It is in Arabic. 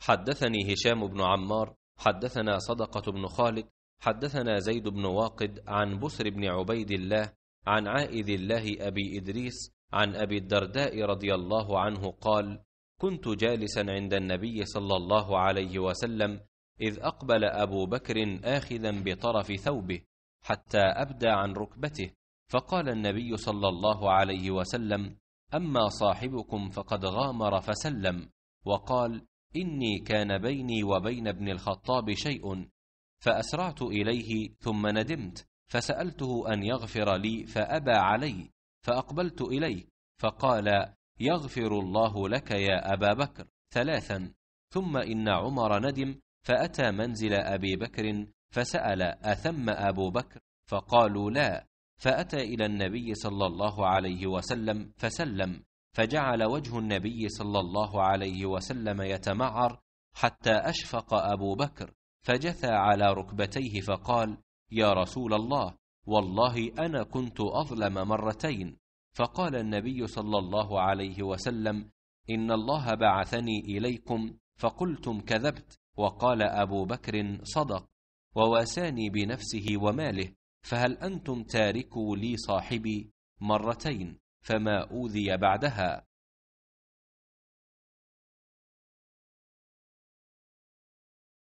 حدثني هشام بن عمار حدثنا صدقة بن خالد حدثنا زيد بن واقد عن بسر بن عبيد الله عن عائذ الله أبي إدريس عن أبي الدرداء رضي الله عنه قال كنت جالسا عند النبي صلى الله عليه وسلم إذ أقبل أبو بكر آخذا بطرف ثوبه حتى أبدى عن ركبته فقال النبي صلى الله عليه وسلم أما صاحبكم فقد غامر فسلم وقال إني كان بيني وبين ابن الخطاب شيء فأسرعت إليه ثم ندمت فسألته أن يغفر لي فأبى علي فأقبلت إليه فقال يغفر الله لك يا أبا بكر ثلاثا ثم إن عمر ندم فأتى منزل أبي بكر فسأل أثم أبو بكر فقالوا لا فأتى إلى النبي صلى الله عليه وسلم فسلم فجعل وجه النبي صلى الله عليه وسلم يتمعر حتى أشفق أبو بكر فجثى على ركبتيه فقال يا رسول الله والله أنا كنت أظلم مرتين فقال النبي صلى الله عليه وسلم إن الله بعثني إليكم فقلتم كذبت وقال أبو بكر صدق وواساني بنفسه وماله فهل أنتم تاركوا لي صاحبي مرتين فما أوذي بعدها